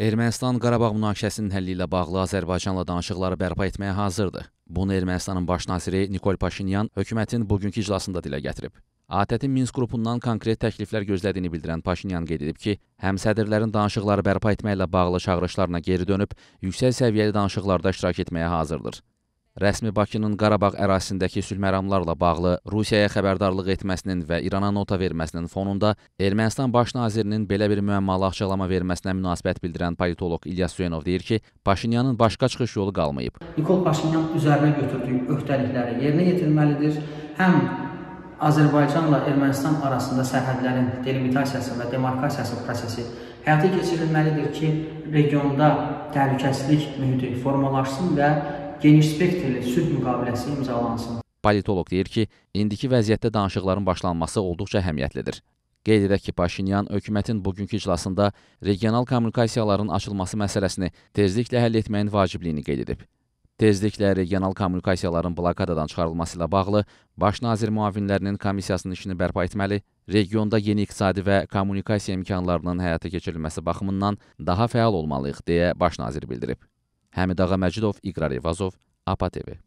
Ermənistan Qarabağ münaqişəsinin həlli ilə bağlı Azərbaycanla danışıqları bərpa etməyə hazırdır. Bunu Ermənistanın baş naziri Nikol Paşinyan hökumətin bugünkü iclasında dilə gətirib. ATƏT-in Minsk qrupundan konkret təkliflər gözlədiyini bildirən Paşinyan qeyd edib ki, həmsədirlərin danışıqları bərpa etməklə bağlı çağırışlarına geri dönüb, yüksək səviyyəli danışıqlarda iştirak etməyə hazırdır. Rəsmi Bakının Qarabağ ərazisindəki sülhməramlarla bağlı Rusiyaya xəbərdarlıq etməsinin və İrana nota verməsinin fonunda Ermənistan baş nazirinin belə bir müəmmalı açıqlama verməsinə münasibət bildirən politoloq İlyas Hüseynov deyir ki, Paşinyanın başqa çıxış yolu qalmayıb. Nikol Paşinyan üzərinə götürdüyü öhdəlikləri yerinə yetirməlidir. Həm Azərbaycanla Ermənistan arasında sərhədlərin delimitasiyası və demarkasiyası prosesi həyata keçirilməlidir ki, regionda təhlükəsizlik mühiti formalaşsın və geniş spektrli sülh müqaviləsi imzalansın. Politolog deyir ki, indiki vəziyyətdə danışıqların başlanması olduqca əhəmiyyətlidir. Qeyd edək ki, Paşinyan hökumətin bugünkü iclasında regional kommunikasiyaların açılması məsələsini tezliklə həll etməyin vacibliyini qeyd edib. Tezliklə regional kommunikasiyaların blokadadan çıxarılması ilə bağlı Baş nazir müavinlərinin komissiyasının işini bərpa etməli, regionda yeni iqtisadi və kommunikasiya imkanlarının həyata keçirilməsi baxımından daha fəal olmalıyıq deyə Baş nazir bildirib. Həmidağa Məcidov, İqrar Eyvazov, APA TV.